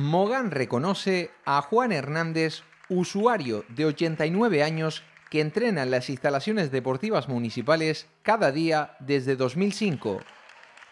Mogán reconoce a Juan Hernández, usuario de 89 años que entrena en las instalaciones deportivas municipales cada día desde 2005.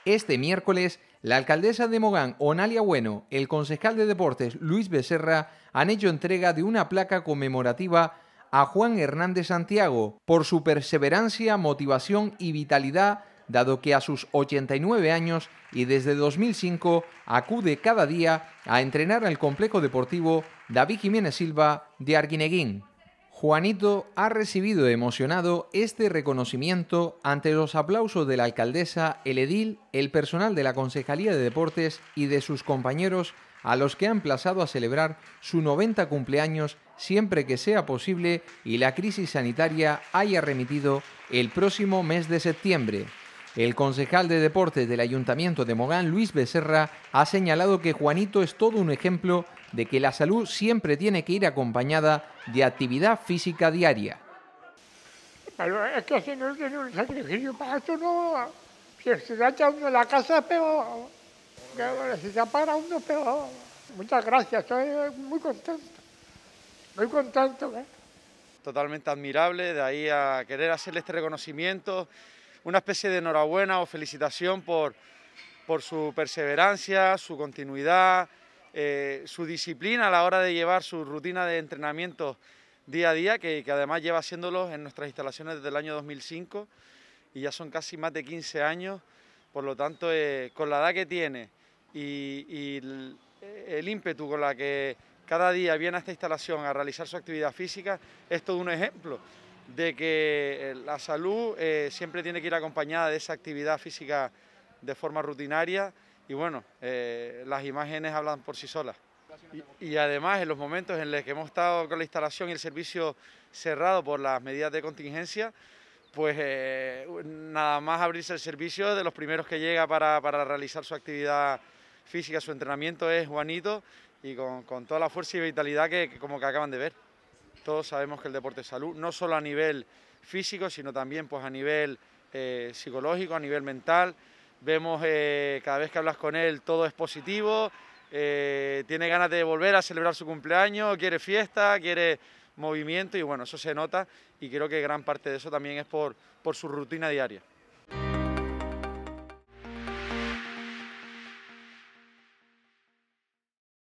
Este miércoles, la alcaldesa de Mogán, Onalia Bueno, el concejal de deportes, Luis Becerra, han hecho entrega de una placa conmemorativa a Juan Hernández Santiago por su perseverancia, motivación y vitalidad dado que a sus 89 años y desde 2005 acude cada día a entrenar al complejo deportivo David Jiménez Silva de Arguineguín. Juanito ha recibido emocionado este reconocimiento ante los aplausos de la alcaldesa, el edil, el personal de la Concejalía de Deportes y de sus compañeros a los que han plazado a celebrar su 90 cumpleaños siempre que sea posible y la crisis sanitaria haya remitido el próximo mes de septiembre. El concejal de deportes del Ayuntamiento de Mogán, Luis Becerra, ha señalado que Juanito es todo un ejemplo de que la salud siempre tiene que ir acompañada de actividad física diaria. Pero es que si no tiene un sacrificio para esto, no. Si está uno la casa, peor. Si se para uno, peor. Muchas gracias, estoy muy contento. Muy contento, ¿eh? Totalmente admirable, de ahí a querer hacerle este reconocimiento una especie de enhorabuena o felicitación por, por su perseverancia, su continuidad, eh, su disciplina a la hora de llevar su rutina de entrenamiento día a día, que, además lleva haciéndolo en nuestras instalaciones desde el año 2005 y ya son casi más de 15 años, por lo tanto, eh, con la edad que tiene y, el, ímpetu con la que cada día viene a esta instalación a realizar su actividad física, es todo un ejemplo de que eh, la salud eh, siempre tiene que ir acompañada de esa actividad física de forma rutinaria y bueno, eh, las imágenes hablan por sí solas. Y, además en los momentos en los que hemos estado con la instalación y el servicio cerrado por las medidas de contingencia, pues nada más abrirse el servicio de los primeros que llega para, realizar su actividad física, su entrenamiento es Juanito y con, toda la fuerza y vitalidad que como que acaban de ver. Todos sabemos que el deporte es salud, no solo a nivel físico, sino también pues, a nivel eh, psicológico, a nivel mental. Vemos eh, cada vez que hablas con él todo es positivo, eh, tiene ganas de volver a celebrar su cumpleaños, quiere fiesta, quiere movimiento y bueno, eso se nota y creo que gran parte de eso también es por, por su rutina diaria.